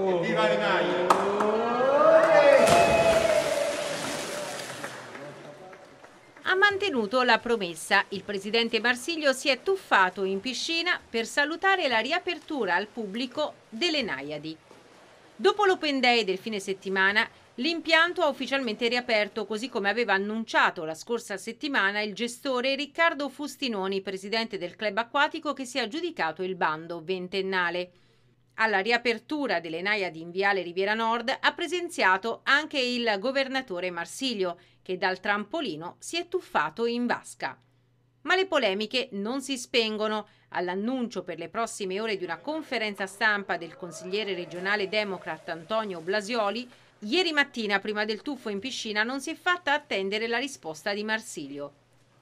Oh. Viva le maglie! Ha mantenuto la promessa. Il presidente Marsiglio si è tuffato in piscina per salutare la riapertura al pubblico delle Naiadi. Dopo l'Open Day del fine settimana, l'impianto ha ufficialmente riaperto, così come aveva annunciato la scorsa settimana il gestore Riccardo Fustinoni, presidente del club acquatico che si è aggiudicato il bando ventennale. Alla riapertura delle Naiadi in Viale Riviera Nord ha presenziato anche il governatore Marsilio, che dal trampolino si è tuffato in vasca. Ma le polemiche non si spengono. All'annuncio per le prossime ore di una conferenza stampa del consigliere regionale democrat Antonio Blasioli, ieri mattina prima del tuffo in piscina non si è fatta attendere la risposta di Marsilio.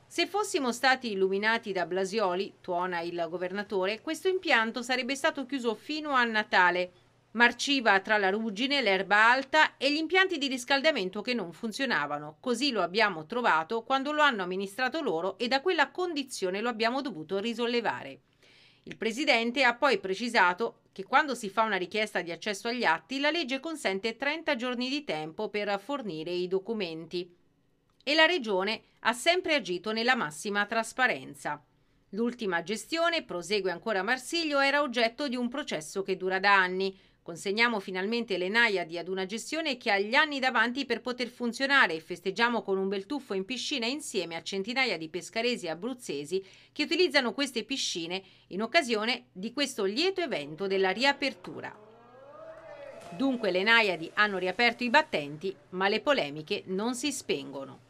Se fossimo stati illuminati da Blasioli, tuona il governatore, questo impianto sarebbe stato chiuso fino a Natale. Marciva tra la ruggine, l'erba alta e gli impianti di riscaldamento che non funzionavano. Così lo abbiamo trovato quando lo hanno amministrato loro e da quella condizione lo abbiamo dovuto risollevare. Il presidente ha poi precisato che quando si fa una richiesta di accesso agli atti la legge consente 30 giorni di tempo per fornire i documenti e la Regione ha sempre agito nella massima trasparenza. L'ultima gestione, prosegue ancora Marsiglio, era oggetto di un processo che dura da anni. Consegniamo finalmente le Naiadi ad una gestione che ha gli anni davanti per poter funzionare e festeggiamo con un bel tuffo in piscina insieme a centinaia di pescaresi abruzzesi che utilizzano queste piscine in occasione di questo lieto evento della riapertura. Dunque le Naiadi hanno riaperto i battenti, ma le polemiche non si spengono.